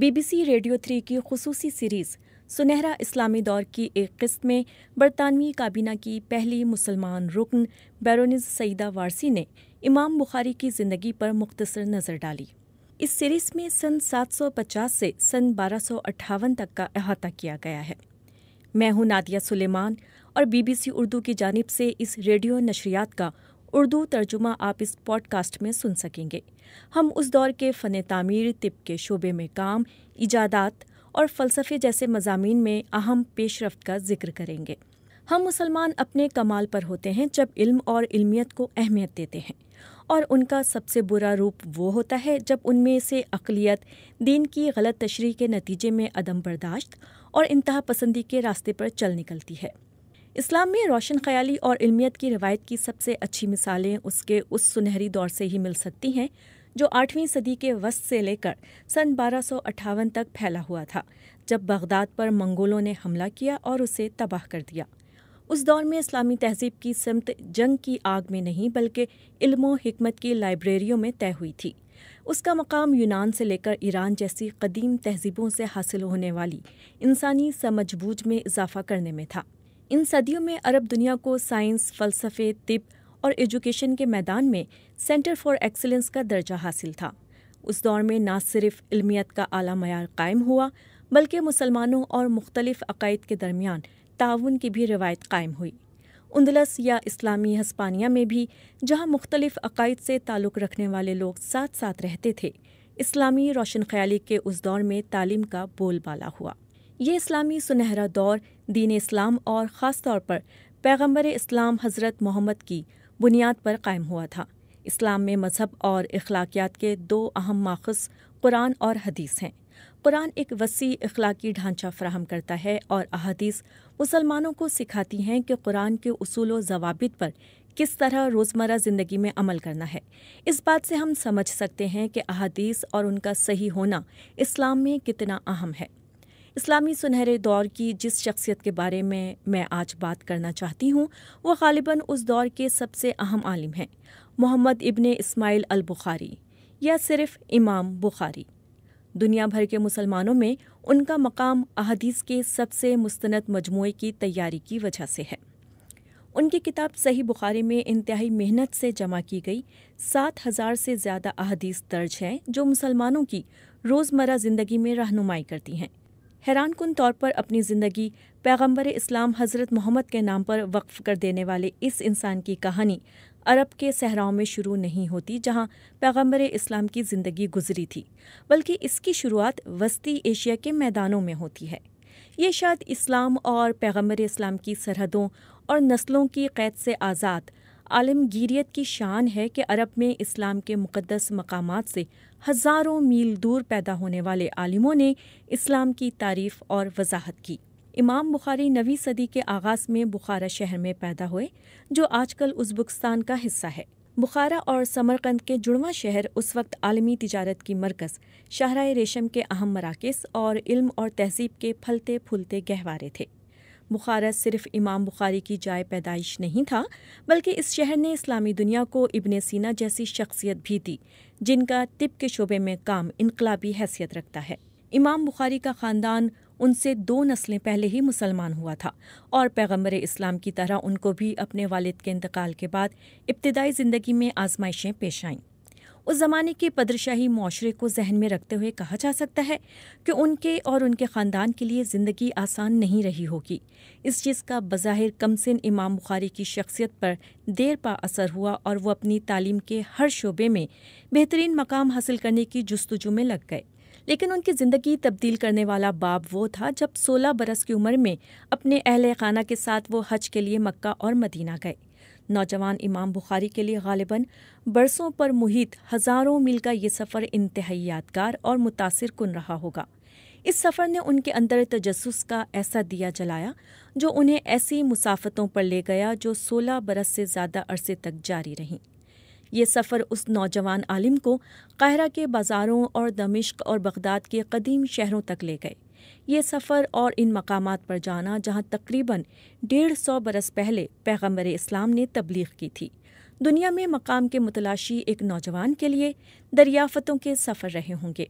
BBC radio three की खसूसी series सुनहरा इस्लामी दौर की एक किस्त में बरतानवी काबीना की पहली मुसलमान रुकन बैरोनिज सईदा वारसी ने इमाम बुखारी की ज़िंदगी पर मुख्तसर नज़र डाली इस सीरीज़ में सन 750 से सन बारह तक का अहाता किया गया है मैं हूं नादिया सुलेमान और बीबीसी उर्दू की जानब से इस रेडियो नशरियात का उर्दू तर्जुमा आप इस पॉडकास्ट में सुन सकेंगे हम उस दौर के फ़न तामीर तिब के शोबे में काम इजादात और फ़लसफ़े जैसे मजामी में अहम पेशरफ का जिक्र करेंगे हम मुसलमान अपने कमाल पर होते हैं जब इल्म और इल्मियत को अहमियत देते हैं और उनका सबसे बुरा रूप वो होता है जब उनमें से अकलीत दीन की गलत तशरी के नतीजे में अदम बर्दाश्त और इंतहा पसंदी के रास्ते पर चल निकलती है इस्लाम में रोशन ख्याली और इल्मियत की रवायत की सबसे अच्छी मिसालें उसके उस सुनहरी दौर से ही मिल सकती हैं जो आठवीं सदी के वस्त से लेकर सन बारह तक फैला हुआ था जब बगदाद पर मंगोलों ने हमला किया और उसे तबाह कर दिया उस दौर में इस्लामी तहजीब की समत जंग की आग में नहीं बल्कि इल्म हमत की लाइब्रेरियों में तय हुई थी उसका मकाम यूनान से लेकर ईरान जैसी कदीम तहजीबों से हासिल होने वाली इंसानी समझबूझ में इजाफा करने में था इन सदियों में अरब दुनिया को साइंस फ़लसफ़े तिब और एजुकेशन के मैदान में सेंटर फॉर एक्सलेंस का दर्जा हासिल था उस दौर में ना सिर्फ इलमियत का आला मैार कायम हुआ बल्कि मुसलमानों और मुख्तलिफ अकायद के दरमियान ताउन की भी रवायत कायम हुई उंदलस या इस्लामी हस्पानिया में भी जहाँ मुख्तलिफ अकायद से ताल्लुक़ रखने वाले लोग साथ साथ रहते थे इस्लामी रोशन ख्याली के उस दौर में तालीम का बोलबाला हुआ ये इस्लामी सुनहरा दौर दीन इस्लाम और ख़ास तौर पर पैगंबर इस्लाम हज़रत मोहम्मद की बुनियाद पर कायम हुआ था इस्लाम में मजहब और अखलाकियात के दो अहम माखज कुरान और हदीस हैं कुरान एक वसी अखलाकी ढांचा फ्राहम करता है और अदीस मुसलमानों को सिखाती हैं कि कुरान के असूल जवाब पर किस तरह रोज़मर्रा ज़िंदगी में अमल करना है इस बात से हम समझ सकते हैं कि अदीस और उनका सही होना इस्लाम में कितना अहम है इस्लामी सुनहरे दौर की जिस शख्सियत के बारे में मैं आज बात करना चाहती हूँ वह गालिबा उस दौर के सबसे अहम आलिम हैं मोहम्मद इबन इसमाइल अल बुखारी या सिर्फ इमाम बुखारी दुनिया भर के मुसलमानों में उनका मकाम अहदीस के सबसे मुस्ंद मजमू की तैयारी की वजह से है उनकी किताब सही बुखारी में इंतहाई मेहनत से जमा की गई सात हज़ार से ज़्यादा अहदीस दर्ज हैं जो मुसलमानों की रोज़मर्रा ज़िंदगी में रहनुमाई करती हैं हैरान कन तौर पर अपनी ज़िंदगी पैगम्बर इस्लाम हज़रत मोहम्मद के नाम पर वक्फ़ कर देने वाले इस इंसान की कहानी अरब के सहराओं में शुरू नहीं होती जहां पैगम्बर इस्लाम की ज़िंदगी गुजरी थी बल्कि इसकी शुरुआत वस्ती एशिया के मैदानों में होती है ये शायद इस्लाम और पैगम्बर इस्लाम की सरहदों और नस्लों की कैद से आज़ाद आलमगीरियत की शान है कि अरब में इस्लाम के मुक़दस मकाम से हज़ारों मील दूर पैदा होने वाले आलिमों ने इस्लाम की तारीफ़ और वजाहत की इमाम बुखारी नवी सदी के आगाज़ में बुखारा शहर में पैदा हुए जो आजकल उज्बुकस्तान का हिस्सा है बुखारा और समरकंद के जुड़वा शहर उस वक्त आलमी तजारत की मरकज़ शाहरा रेशम के अहम मराकज़ और इल्म और तहजीब के फलते फूलते गहवारे थे बुखारा सिर्फ इमाम बुखारी की जाय पैदाइश नहीं था बल्कि इस शहर ने इस्लामी दुनिया को इबन सीना जैसी शख्सियत भी दी जिनका तिब के शोबे में काम इनकलाबी हैसियत रखता है इमाम बुखारी का ख़ानदान उनसे दो नस्लें पहले ही मुसलमान हुआ था और पैगम्बर इस्लाम की तरह उनको भी अपने वालिद के इंतकाल के बाद इब्तदाई ज़िंदगी में आजमाइशें पेश आईं उस ज़माने के पदरशाही माशरे को जहन में रखते हुए कहा जा सकता है कि उनके और उनके ख़ानदान के लिए ज़िंदगी आसान नहीं रही होगी इस चीज़ का बज़ाहिर कमसिन इमाम बुखारी की शख्सियत पर देर पा असर हुआ और वह अपनी तालीम के हर शोबे में बेहतरीन मकाम हासिल करने की जस्तजू में लग गए लेकिन उनकी ज़िंदगी तब्दील करने वाला बाब वो था जब 16 बरस की उम्र में अपने अहल खाना के साथ वो हज के लिए मक्का और मदीना गए नौजवान इमाम बुखारी के लिए गालिबा बरसों पर मुहित हज़ारों मील का ये सफ़र इंतहाई यादगार और मुतासर कन रहा होगा इस सफ़र ने उनके अंदर तजस का ऐसा दिया जलाया जो उन्हें ऐसी मुसाफतों पर ले गया जो सोलह बरस से ज़्यादा अरसे तक जारी रहीं ये सफ़र उस नौजवान आलिम को काहरा के बाज़ारों और दमिश्क और बगदाद के कदीम शहरों तक ले गए ये सफ़र और इन मकाम पर जाना जहाँ तकरीबन डेढ़ सौ बरस पहले पैगम्बर इस्लाम ने तबलीग की थी दुनिया में मकाम के मुतलाशी एक नौजवान के लिए दरियाफ़तों के सफ़र रहे होंगे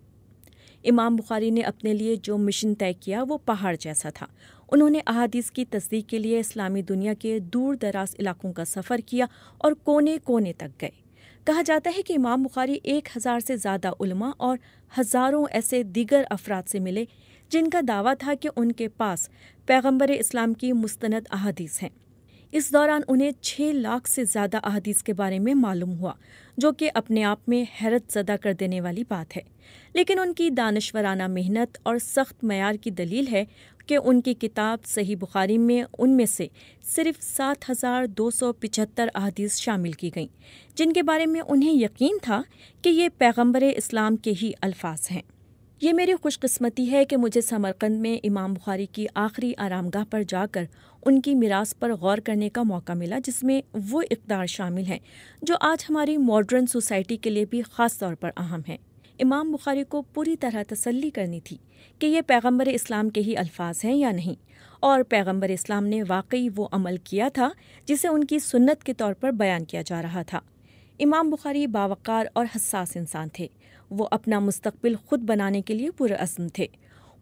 इमाम बुखारी ने अपने लिए जो मिशन तय किया वो पहाड़ जैसा था उन्होंने अहादीस की तस्दीक के लिए इस्लामी दुनिया के दूर दराज इलाकों का सफ़र किया और कोने कोने तक गए कहा जाता है कि इमाम बुखारी एक हज़ार से ज़्यादा उलमा और हज़ारों ऐसे दीगर अफराद से मिले जिनका दावा था कि उनके पास पैगम्बर इस्लाम की मुस्त अहादीस हैं इस दौरान उन्हें छः लाख से ज़्यादा अहादीस के बारे में मालूम हुआ जो कि अपने आप में हैरत ज़दा कर देने वाली बात है लेकिन उनकी दानश्वराना मेहनत और सख्त मैार की दलील है जबकि उनकी किताब सही बुखारी में उनमें से सिर्फ सात हज़ार दो सौ पिचहत्तर अहदीस शामिल की गईं जिनके बारे में उन्हें यकीन था कि ये पैगम्बर इस्लाम के ही अल्फाज हैं ये मेरी खुशकस्मती है कि मुझे समरकंद में इमाम बुखारी की आखिरी आरामगाह पर जाकर उनकी मीरास पर गौर करने का मौका मिला जिसमें वो इकदार शामिल हैं जो आज हमारी मॉडर्न सोसाइटी के लिए भी ख़ास तौर पर अहम हैं इमाम बुखारी को पूरी तरह तसल्ली करनी थी कि ये पैगंबर इस्लाम के ही अल्फाज हैं या नहीं और पैगंबर इस्लाम ने वाकई वो अमल किया था जिसे उनकी सुन्नत के तौर पर बयान किया जा रहा था इमाम बुखारी बावकार और हसास इंसान थे वो अपना मुस्तबिल खुद बनाने के लिए पुरअज़म थे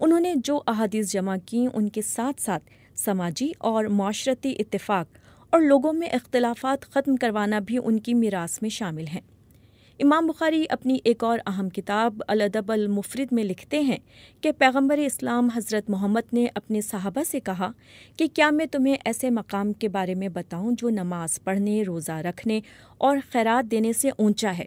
उन्होंने जो अहादीस जमा की उनके साथ साथ समाजी और माशरती इतफ़ाक़ और लोगों में अख्तलाफात ख़त्म करवाना भी उनकी मीरास में शामिल हैं इमाम बुखारी अपनी एक और अहम किताब अलदब मुफरद में लिखते हैं कि पैग़म्बर इस्लाम हज़रत मोहम्मद ने अपने साहबा से कहा कि क्या मैं तुम्हें ऐसे मकाम के बारे में बताऊँ जो नमाज पढ़ने रोज़ा रखने और खैरात देने से ऊँचा है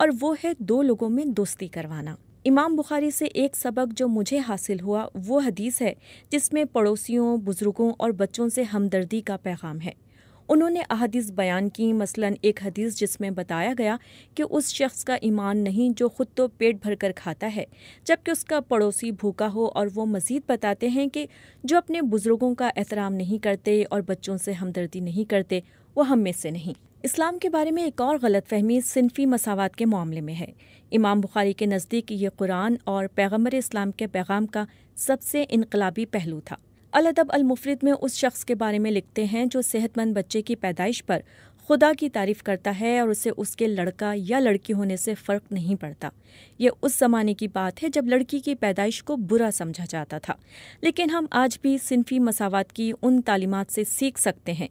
और वो है दो लोगों में दोस्ती करवाना इमाम बुखारी से एक सबक जो मुझे हासिल हुआ वो हदीस है जिसमें पड़ोसियों बुज़ुर्गों और बच्चों से हमदर्दी का पैगाम है उन्होंने अहदीस बयान की मसलन एक हदीस जिसमें बताया गया कि उस शख्स का ईमान नहीं जो खुद तो पेट भरकर खाता है जबकि उसका पड़ोसी भूखा हो और वो मज़ीद बताते हैं कि जो अपने बुज़ुर्गों का एहतराम नहीं करते और बच्चों से हमदर्दी नहीं करते वो हम में से नहीं इस्लाम के बारे में एक और गलत फहमी सिनफी मसावत के मामले में है इमाम बुखारी के नज़दीक ये कुरान और पैगम्बर इस्लाम के पैगाम का सबसे इनकलाबी पहलू था अलअदब अलमुफरद में उस शख्स के बारे में लिखते हैं जो सेहतमंद बच्चे की पैदाइश पर खुदा की तारीफ़ करता है और उसे उसके लड़का या लड़की होने से फ़र्क नहीं पड़ता यह उस ज़माने की बात है जब लड़की की पैदाइश को बुरा समझा जाता था लेकिन हम आज भी सिनफी मसावत की उन तालीमत से सीख सकते हैं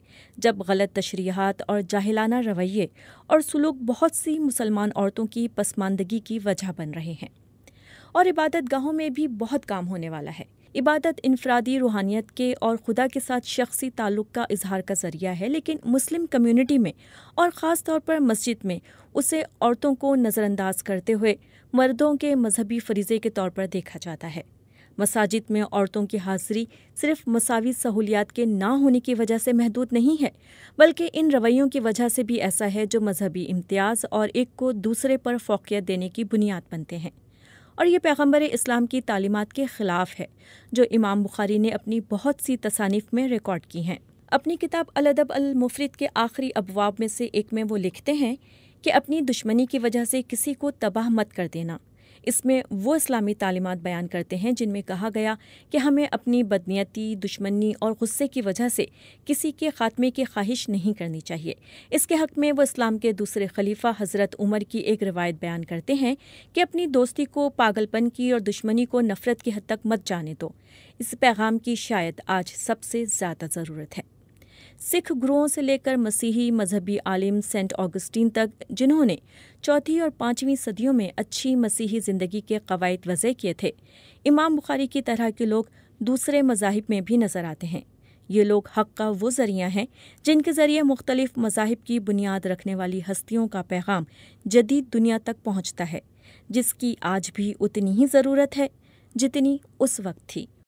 जब गलत तशरीहत और जाहिलाना रवैये और सलूक बहुत सी मुसलमान औरतों की पसमानदगी की वजह बन रहे हैं और इबादत गाहों में भी बहुत काम होने वाला है इबादत इनफरादी रूहानियत के और खुदा के साथ शख्सी ताल्लुक़ का इजहार का ज़रिया है लेकिन मुस्लिम कम्युनिटी में और ख़ास तौर पर मस्जिद में उसे औरतों को नज़रअंदाज करते हुए मर्दों के मजहबी फरीज़े के तौर पर देखा जाता है मसाजिद में औरतों की हाजिरी सिर्फ मसावी सहूलियात के ना होने की वजह से महदूद नहीं है बल्कि इन रवैयों की वजह से भी ऐसा है जो मजहबी इम्तियाज़ और एक को दूसरे पर फोकियत देने की बुनियाद बनते हैं और ये पैगम्बर इस्लाम की तालीमत के ख़िलाफ़ है जो इमाम बुखारी ने अपनी बहुत सी तसानीफ में रिकॉर्ड की हैं अपनी किताब अलदब अलमुफरद के आखिरी अबवाब में से एक में वो लिखते हैं कि अपनी दुश्मनी की वजह से किसी को तबाह मत कर देना इसमें वो इस्लामी तालीमत बयान करते हैं जिनमें कहा गया कि हमें अपनी बदनीति दुश्मनी और गुस्से की वजह से किसी के खात्मे की ख्वाहिश नहीं करनी चाहिए इसके हक में वो इस्लाम के दूसरे खलीफा हज़रत उमर की एक रिवायत बयान करते हैं कि अपनी दोस्ती को पागलपन की और दुश्मनी को नफरत की हद तक मत जाने दो इस पैगाम की शायद आज सबसे ज़्यादा ज़रूरत है सिख गुरुओं से लेकर मसीही मजहबी आलिम सेंट ऑगस्टीन तक जिन्होंने चौथी और पाँचवीं सदियों में अच्छी मसीही ज़िंदगी के कवायद वजह किए थे इमाम बुखारी की तरह के लोग दूसरे मजाहिब में भी नज़र आते हैं ये लोग हक का वो ज़रिया हैं जिनके ज़रिए मुख्तलिफ मजाहब की बुनियाद रखने वाली हस्तियों का पैगाम जदीद दुनिया तक पहुँचता है जिसकी आज भी उतनी ही ज़रूरत है जितनी उस वक्त थी